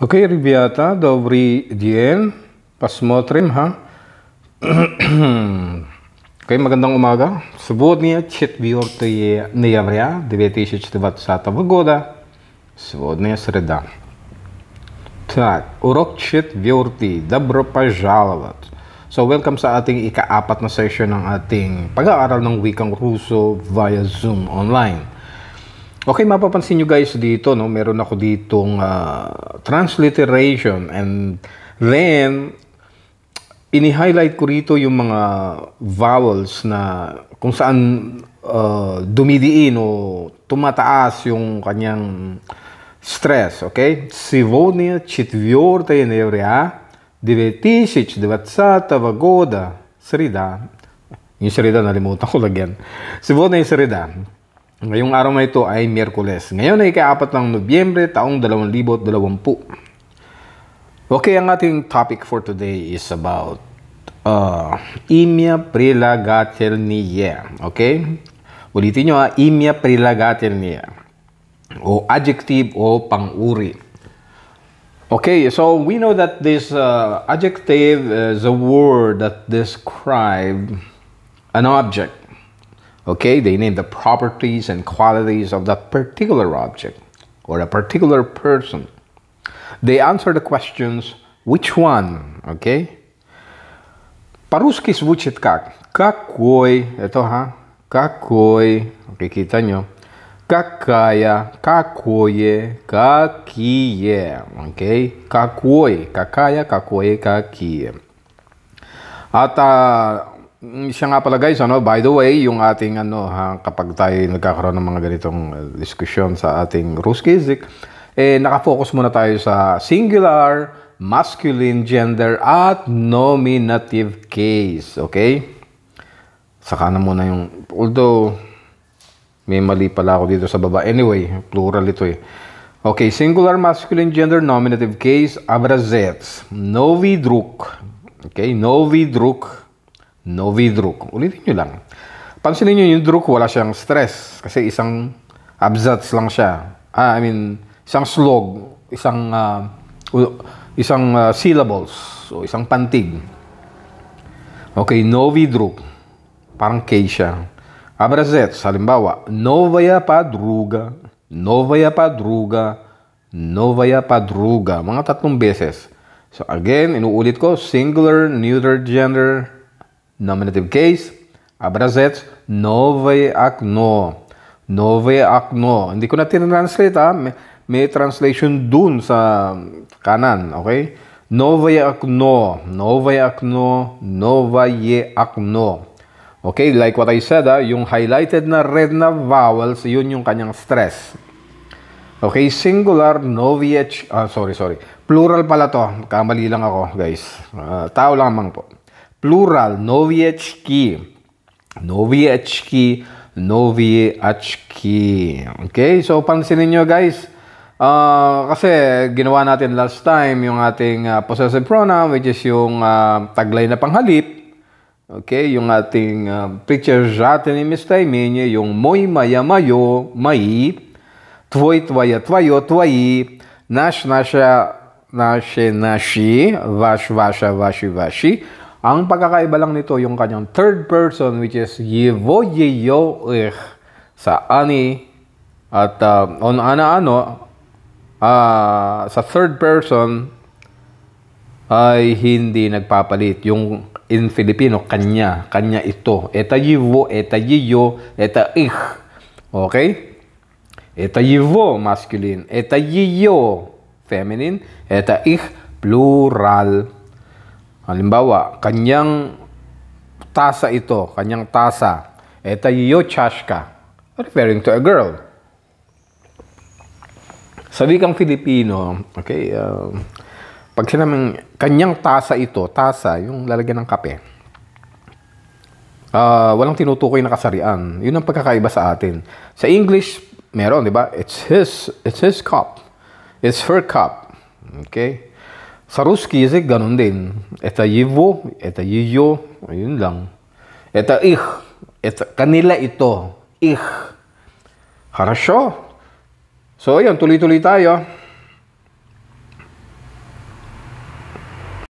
Окей, ребята, добрый день. Посмотрим, ха. okay, магандang умага. Сегодня 4 ноября 2020 года. Сегодня среда. Так, урок 4. Добро пожаловать. So, welcome sa ating ikaapat na session ng ating pag-aaral ng wikang Ruso via Zoom online. Okay, mapapansin nyo guys dito, no, meron ako ditong uh, transliteration and then ini-highlight ko rito yung mga vowels na kung saan uh, dumidiin o tumataas yung kanyang stress, okay? Сегодня 4 ноября 2020 года, среда. Yung среда, nalimutan ko lagyan. Сегодня yung Ngayong araw na ito ay Miyerkules. Ngayon ay ikaapat ng Nobyembre taong 2020. Okay, ang ating topic for today is about uh, Imia Prilagatelnie. Okay? Ulitin nyo ha, ah, Imya Prilagatelniya. O adjective o panguri. Okay, so we know that this uh, adjective is a word that describes an object Okay, they name the properties and qualities of the particular object or a particular person. They answer the questions, which one, okay? По-русски звучит как? Какой, это ага, какой, то нё. Какая, какое, какие, окей? Какой, какая, какое, какие. то Mm, siya nga pala guys, ano, by the way, yung ating ano, ha, kapag tayo nagkakaroon ng mga ganitong uh, diskusyon sa ating Ruskizik, eh nakafocus muna tayo sa singular, masculine gender at nominative case, okay? Saka na muna yung although may mali pala ako dito sa baba. Anyway, plural ito eh. Okay, singular masculine gender nominative case, образец. Новый Okay, novidruk. друг. Novi Druk. Ulitin nyo lang. Pansinin nyo yung Druk, wala siyang stress. Kasi isang absatz lang siya. Ah, I mean, isang slog, isang uh, isang uh, syllables, so isang pantig. Okay, Novi Druk. Parang K siya. Abrazets, halimbawa, Novaya Padruga, Novaya Padruga, Novaya Padruga. Mga tatlong beses. So again, inuulit ko, singular, neuter gender, Nominative case, образец, новое окно. Новое окно. Hindi ko na tinranslate ha. May, may translation dun sa kanan. Okay? Новое окно. Новое окно. Новое окно. Okay, like what I said, ah, yung highlighted na red na vowels, yun yung kanyang stress. Okay, singular, novie, ah, sorry, sorry. Plural pala to. Kamali lang ako, guys. Uh, tao lamang po plural noviečky. Noviečky, noviečky. Okay? So pansinin nyo guys. Uh, kasi ginawa natin last time yung ating uh, possessive pronoun which is yung uh, taglay na panghalip. Okay, yung ating uh, preacher Jatin ni Mr. Imenye, yung moy maya mayo, mai, tvoya tvoyo, tvojo, nash naš nashe nashi, vash vasha vashi vashi. vaši, ang pagkakaiba lang nito yung kanyang third person which is Yevoyeyo ich sa ani at uh, on ana ano uh, sa third person ay hindi nagpapalit yung in Filipino kanya kanya ito eta yivo eta yiyo eta ich okay eta yivo masculine eta yiyo feminine eta ich plural Halimbawa, kanyang tasa ito, kanyang tasa, eta chashka. referring to a girl. Sa wikang Filipino, okay, uh, pag sinamang kanyang tasa ito, tasa, yung lalagyan ng kape, uh, walang tinutukoy na kasarian. Yun ang pagkakaiba sa atin. Sa English, meron, di ba? It's his, it's his cup. It's her cup. Okay? Sa Ruski kasi ganun din. Eta yivo, eta yiyo, ayun lang. Eta ich, eta, kanila ito, ich. Harasyo. So ayun, tuloy-tuloy tayo.